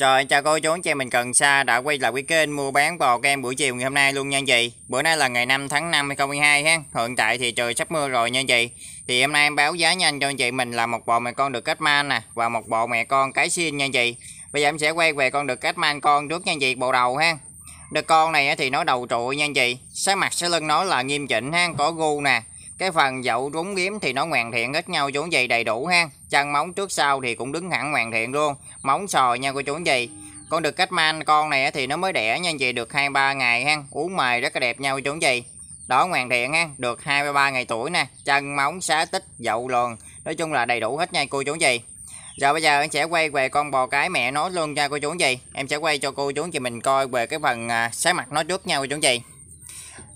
Rồi chào cô chú anh chị mình Cần xa đã quay lại với kênh mua bán bò kem buổi chiều ngày hôm nay luôn nha chị. Bữa nay là ngày 5 tháng 5 2022 ha. Hiện tại thì trời sắp mưa rồi nha chị. Thì hôm nay em báo giá nhanh cho anh chị mình là một bộ mẹ con được cách man nè và một bộ mẹ con cái xin nha chị. Bây giờ em sẽ quay về con được cách man con trước nha chị bộ đầu ha. Được con này thì nó đầu trụi nha chị. Sáng mặt sẽ lưng nó là nghiêm chỉnh ha, có gu nè. Cái phần dậu rúng kiếm thì nó hoàn thiện hết nhau chú gì đầy đủ ha. Chân móng trước sau thì cũng đứng hẳn hoàn thiện luôn. Móng sò nha cô chú gì. Con được cách man con này thì nó mới đẻ nha chị được hai ba ngày ha. Uống mài rất là đẹp nhau chú gì. Đó hoàn thiện ha, được hai ba ngày tuổi nè, chân móng xá tích dậu luồn. Nói chung là đầy đủ hết nha cô chú gì. Rồi bây giờ em sẽ quay về con bò cái mẹ nó luôn nha cô chú gì. Em sẽ quay cho cô chú chị mình coi về cái phần à, xé mặt nó trước nhau cô chú gì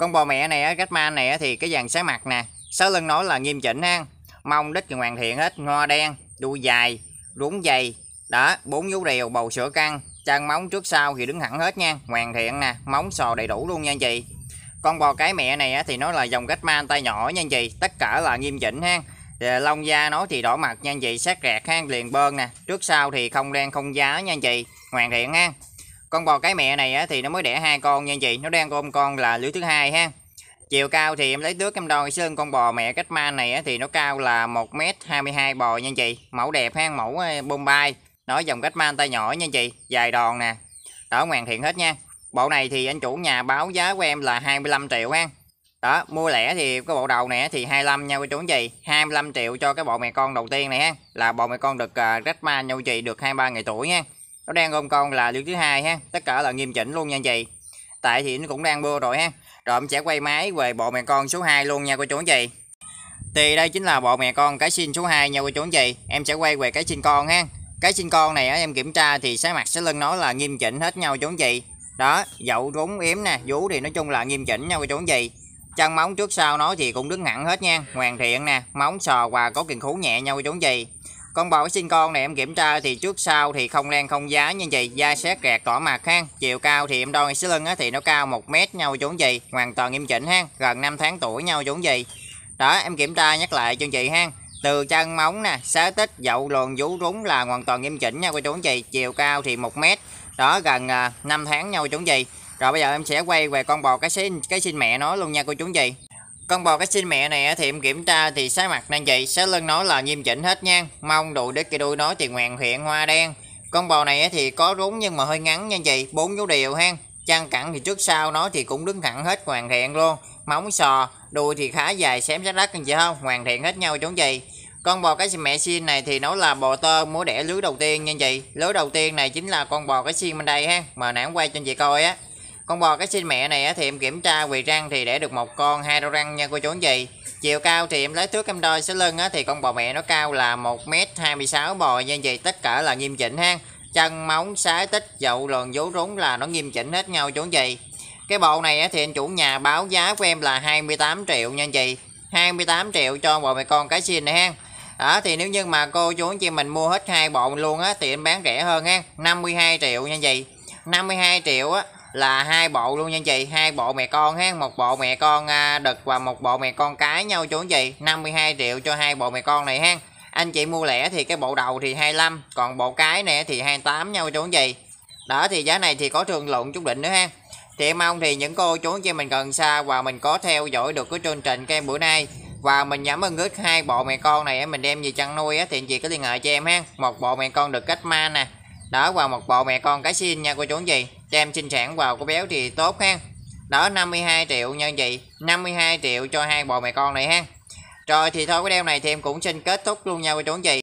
con bò mẹ này cách ma này thì cái dàn sáng mặt nè sáu lưng nói là nghiêm chỉnh ha mông đít thì hoàn thiện hết hoa đen đuôi dài rúng dày đó bốn vú đều bầu sữa căng chân móng trước sau thì đứng hẳn hết nha hoàn thiện nè móng sò đầy đủ luôn nha anh chị con bò cái mẹ này thì nó là dòng cách man tay nhỏ nha anh chị tất cả là nghiêm chỉnh ha lông da nó thì đỏ mặt nha anh chị sát rẹt ha liền bơn nè trước sau thì không đen không giá nha anh chị hoàn thiện ha con bò cái mẹ này á, thì nó mới đẻ hai con nha chị nó đang ôm con là lứa thứ hai ha chiều cao thì em lấy thước em đo sơn con bò mẹ cách man này á, thì nó cao là 1 m hai bò nha chị mẫu đẹp ha mẫu ờ, bombay nói dòng cách man tay nhỏ nha chị dài đòn nè đó hoàn thiện hết nha bộ này thì anh chủ nhà báo giá của em là 25 triệu ha đó mua lẻ thì cái bộ đầu nè thì 25 nha cô chú anh chị 25 triệu cho cái bộ mẹ con đầu tiên này ha là bộ mẹ con được uh, ờ, rách ma nhau chị được hai ba ngày tuổi nha nó đang gom con là lượt thứ hai ha tất cả là nghiêm chỉnh luôn nha anh chị tại thì nó cũng đang bưa rồi ha rồi em sẽ quay máy về bộ mẹ con số 2 luôn nha cô chú anh chị thì đây chính là bộ mẹ con cái sinh số 2 nha cô chú anh chị em sẽ quay về cái sinh con ha cái sinh con này em kiểm tra thì sáng mặt sẽ lưng nó là nghiêm chỉnh hết nhau chú anh chị đó dậu rúng yếm nè vú thì nói chung là nghiêm chỉnh nha cô chú anh chị chân móng trước sau nó thì cũng đứng hẳn hết nha hoàn thiện nè móng sò và có kiền khú nhẹ nhau cô chú anh chị con bò sinh con này em kiểm tra thì trước sau thì không len không giá như vậy, da xét rẹt tỏ mặt khang Chiều cao thì em đo xích lưng á, thì nó cao một mét nhau chuẩn gì, hoàn toàn nghiêm chỉnh ha, gần 5 tháng tuổi nhau chuẩn gì. Đó, em kiểm tra nhắc lại cho chị ha. Từ chân móng nè, xá tích, dậu luồn, vú rúng là hoàn toàn nghiêm chỉnh nha cô chú chị. Chiều cao thì một mét, đó gần à, 5 tháng nhau chuẩn gì Rồi bây giờ em sẽ quay về con bò cái xin cái xin mẹ nó luôn nha cô chú chị. Con bò cái xin mẹ này thì em kiểm tra thì sái mặt nên vậy, sái lưng nói là nghiêm chỉnh hết nha. Mong đủ để kỳ đuôi nói thì nguyện huyện hoa đen. Con bò này thì có rốn nhưng mà hơi ngắn nha vậy bốn dấu điều ha. Chăn cẳng thì trước sau nó thì cũng đứng thẳng hết hoàn thiện luôn. Móng sò, đuôi thì khá dài xém sát đất anh chị không? Hoàn thiện hết nhau chúng vậy Con bò cái xin mẹ xin này thì nó là bò tơ múa đẻ lứa đầu tiên nha vậy Lứa đầu tiên này chính là con bò cái xin bên đây ha. Mà nãy quay cho anh chị coi á. Con bò cái sinh mẹ này thì em kiểm tra quỳ răng thì để được một con hai đôi răng nha cô chú anh chị. Chiều cao thì em lấy thước em đo số lưng thì con bò mẹ nó cao là 1 m sáu bò nha vậy tất cả là nghiêm chỉnh ha. Chân, móng, sái, tích, dậu, lòn, vú rốn là nó nghiêm chỉnh hết nhau chú anh chị. Cái bộ này thì anh chủ nhà báo giá của em là 28 triệu nha anh chị. 28 triệu cho bộ mẹ con cái xin này ha. Đó thì nếu như mà cô chú anh chị mình mua hết hai bộ luôn á thì em bán rẻ hơn ha. 52 triệu nha anh chị. 52 triệu á là hai bộ luôn nha anh chị hai bộ mẹ con ha một bộ mẹ con à, đực và một bộ mẹ con cái nhau chú anh chị 52 triệu cho hai bộ mẹ con này ha anh chị mua lẻ thì cái bộ đầu thì 25 còn bộ cái này thì 28 nhau chú anh chị đó thì giá này thì có thương lượng chút định nữa ha thì em mong thì những cô chú anh chị mình gần xa và mình có theo dõi được cái chương trình các em bữa nay và mình nhắm ơn ước hai bộ mẹ con này mình đem về chăn nuôi thì anh chị có liên hệ cho em ha một bộ mẹ con được cách ma nè đó và một bộ mẹ con cái xin nha cô chú anh chị cho em xin sản vào cô béo thì tốt ha đó 52 triệu nhân chị 52 triệu cho hai bò mẹ con này ha rồi thì thôi cái đeo này thì em cũng xin kết thúc luôn nhau cô chú anh chị